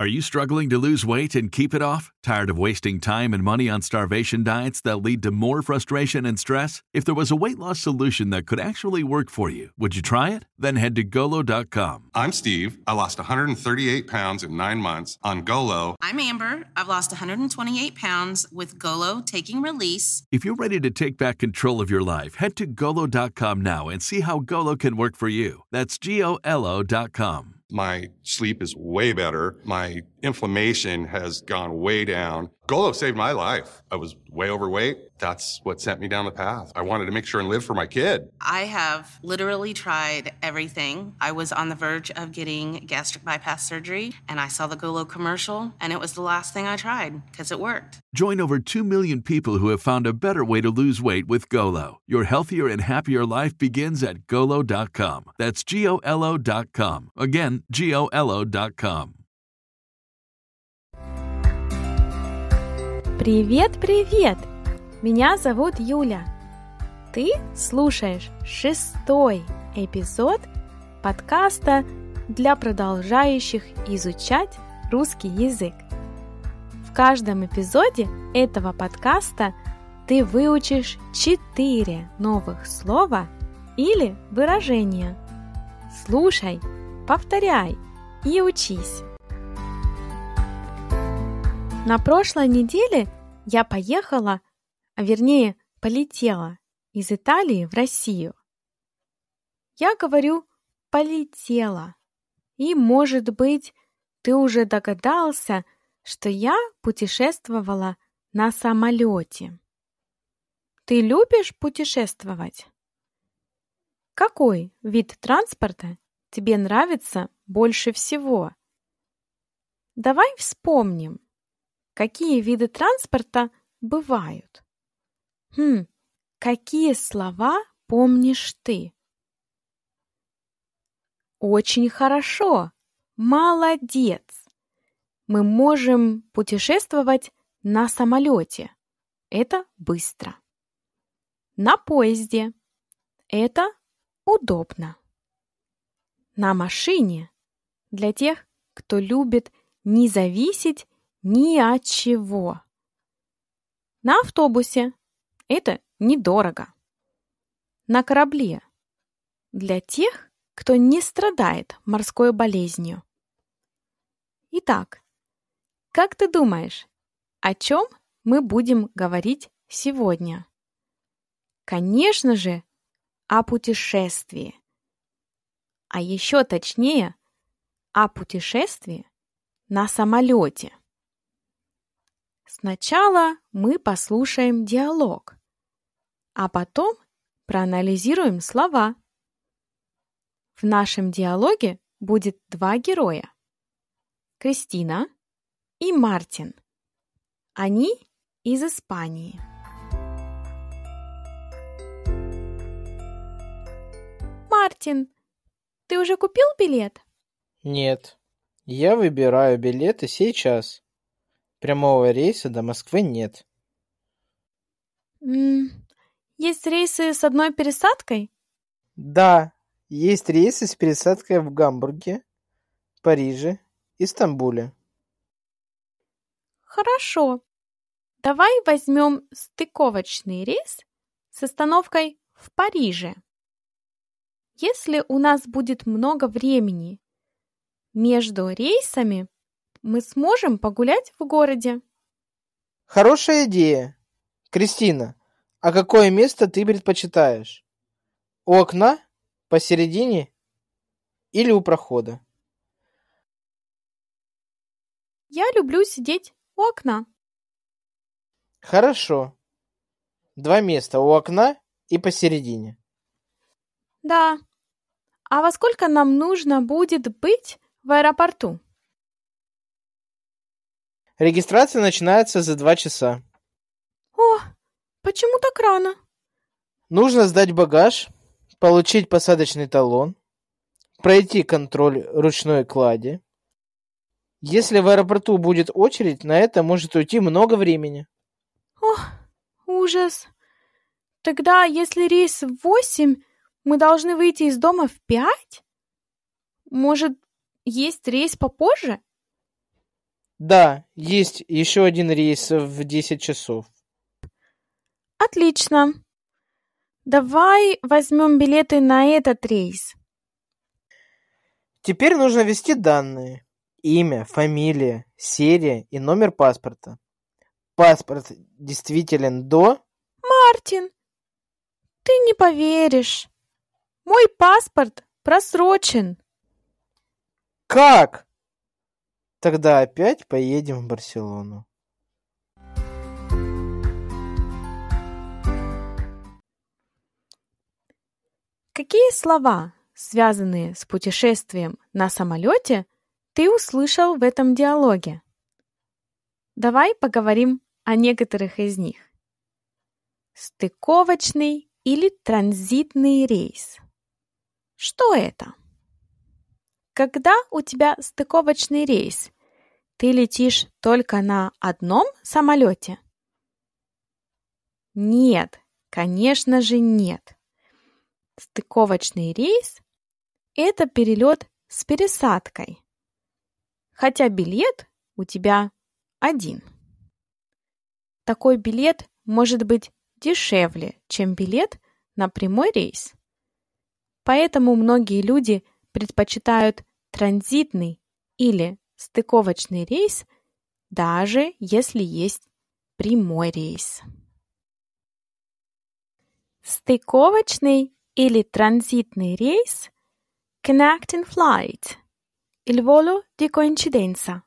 Are you struggling to lose weight and keep it off? Tired of wasting time and money on starvation diets that lead to more frustration and stress? If there was a weight loss solution that could actually work for you, would you try it? Then head to golo.com. I'm Steve. I lost 138 pounds in nine months on Golo. I'm Amber. I've lost 128 pounds with Golo taking release. If you're ready to take back control of your life, head to golo.com now and see how Golo can work for you. That's G O L O.com. My sleep is way better. My inflammation has gone way down. Golo saved my life. I was way overweight. That's what sent me down the path. I wanted to make sure and live for my kid. I have literally tried everything. I was on the verge of getting gastric bypass surgery, and I saw the Golo commercial, and it was the last thing I tried because it worked. Join over 2 million people who have found a better way to lose weight with Golo. Your healthier and happier life begins at golo.com. That's G O L O.com. Again, G O L O.com. Привет-привет! Меня зовут Юля. Ты слушаешь шестой эпизод подкаста для продолжающих изучать русский язык. В каждом эпизоде этого подкаста ты выучишь четыре новых слова или выражения. Слушай, повторяй и учись. На прошлой неделе я поехала, а вернее полетела из Италии в Россию. Я говорю «полетела». И, может быть, ты уже догадался, что я путешествовала на самолете. Ты любишь путешествовать? Какой вид транспорта тебе нравится больше всего? Давай вспомним какие виды транспорта бывают. Хм, какие слова помнишь ты? Очень хорошо. Молодец. Мы можем путешествовать на самолете. Это быстро. На поезде. Это удобно. На машине. Для тех, кто любит не зависеть ни от чего. На автобусе. Это недорого. На корабле. Для тех, кто не страдает морской болезнью. Итак, как ты думаешь, о чем мы будем говорить сегодня? Конечно же, о путешествии. А еще точнее, о путешествии на самолете. Сначала мы послушаем диалог, а потом проанализируем слова. В нашем диалоге будет два героя – Кристина и Мартин. Они из Испании. Мартин, ты уже купил билет? Нет, я выбираю билеты сейчас. Прямого рейса до Москвы нет. Есть рейсы с одной пересадкой? Да, есть рейсы с пересадкой в Гамбурге, Париже и Стамбуле. Хорошо. Давай возьмем стыковочный рейс с остановкой в Париже. Если у нас будет много времени между рейсами, мы сможем погулять в городе. Хорошая идея. Кристина, а какое место ты предпочитаешь? У окна? Посередине? Или у прохода? Я люблю сидеть у окна. Хорошо. Два места у окна и посередине. Да. А во сколько нам нужно будет быть в аэропорту? Регистрация начинается за два часа. О, почему так рано? Нужно сдать багаж, получить посадочный талон, пройти контроль ручной клади. Если в аэропорту будет очередь, на это может уйти много времени. Ох, ужас. Тогда, если рейс в восемь, мы должны выйти из дома в пять? Может, есть рейс попозже? Да, есть еще один рейс в десять часов. Отлично. Давай возьмем билеты на этот рейс. Теперь нужно ввести данные. Имя, фамилия, серия и номер паспорта. Паспорт действителен до... Мартин, ты не поверишь. Мой паспорт просрочен. Как? Тогда опять поедем в Барселону. Какие слова, связанные с путешествием на самолете, ты услышал в этом диалоге? Давай поговорим о некоторых из них. Стыковочный или транзитный рейс. Что это? Когда у тебя стыковочный рейс? Ты летишь только на одном самолете? Нет, конечно же нет. Стыковочный рейс – это перелет с пересадкой, хотя билет у тебя один. Такой билет может быть дешевле, чем билет на прямой рейс. Поэтому многие люди предпочитают транзитный или стыковочный рейс, даже если есть прямой рейс. Стыковочный или транзитный рейс Connecting Flight Il volo di coincidenza.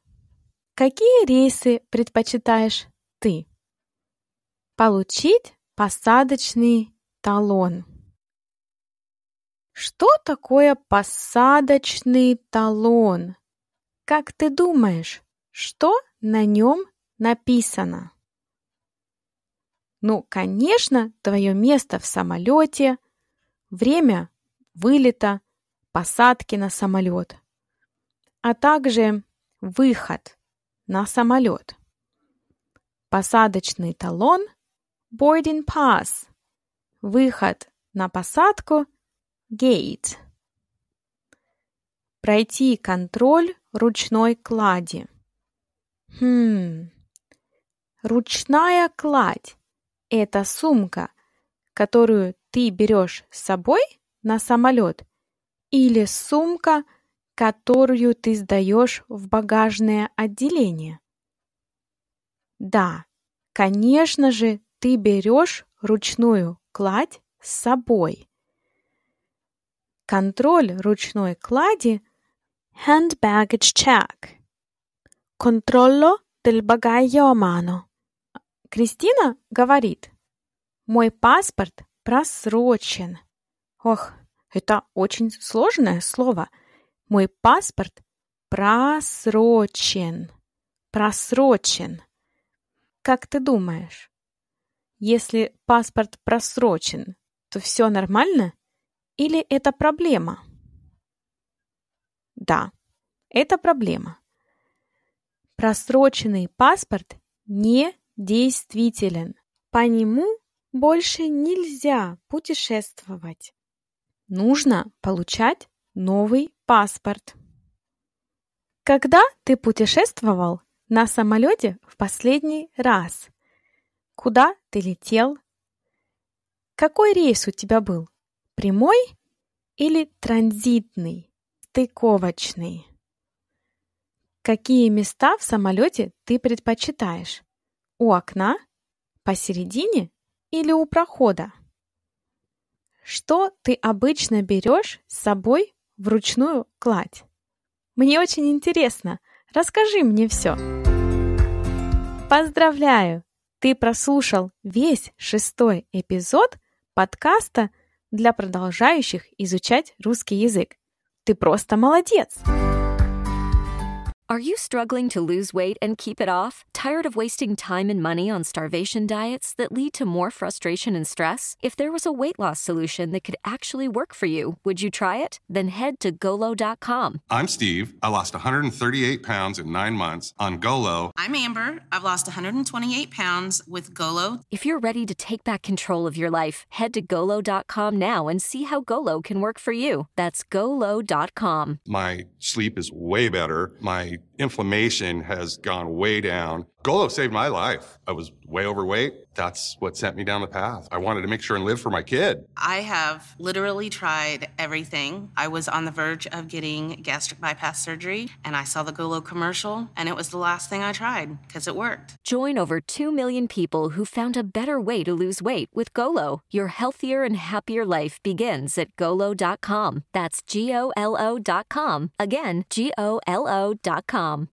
Какие рейсы предпочитаешь ты? Получить посадочный талон. Что такое посадочный талон? Как ты думаешь, что на нем написано? Ну, конечно, твое место в самолете, время вылета, посадки на самолет, а также выход на самолет. Посадочный талон – boarding pass, выход на посадку gate. Пройти контроль ручной клади. Хм. Ручная кладь – это сумка, которую ты берешь с собой на самолет, или сумка, которую ты сдаешь в багажное отделение. Да, конечно же, ты берешь ручную кладь с собой. Контроль ручной клади hand baggage check. Контролло del bagaglio a mano. Кристина говорит, мой паспорт просрочен. Ох, это очень сложное слово. Мой паспорт просрочен. Просрочен. Как ты думаешь, если паспорт просрочен, то все нормально? Или это проблема? Да, это проблема. Просроченный паспорт не действителен. По нему больше нельзя путешествовать. Нужно получать новый паспорт. Когда ты путешествовал на самолете в последний раз? Куда ты летел? Какой рейс у тебя был? прямой или транзитный, стыковочный? Какие места в самолете ты предпочитаешь? У окна, посередине или у прохода? Что ты обычно берешь с собой в ручную кладь? Мне очень интересно. Расскажи мне все. Поздравляю! Ты прослушал весь шестой эпизод подкаста – для продолжающих изучать русский язык. Ты просто молодец! Are you struggling to lose weight and keep it off? Tired of wasting time and money on starvation diets that lead to more frustration and stress? If there was a weight loss solution that could actually work for you, would you try it? Then head to golo.com. I'm Steve. I lost 138 pounds in nine months on Golo. I'm Amber. I've lost 128 pounds with Golo. If you're ready to take back control of your life, head to golo.com now and see how Golo can work for you. That's golo.com. My sleep is way better. My he inflammation has gone way down. Golo saved my life. I was way overweight. That's what sent me down the path. I wanted to make sure and live for my kid. I have literally tried everything. I was on the verge of getting gastric bypass surgery, and I saw the Golo commercial, and it was the last thing I tried because it worked. Join over 2 million people who found a better way to lose weight with Golo. Your healthier and happier life begins at golo.com. That's G O L O.com. Again, G O L O.com mom. Um,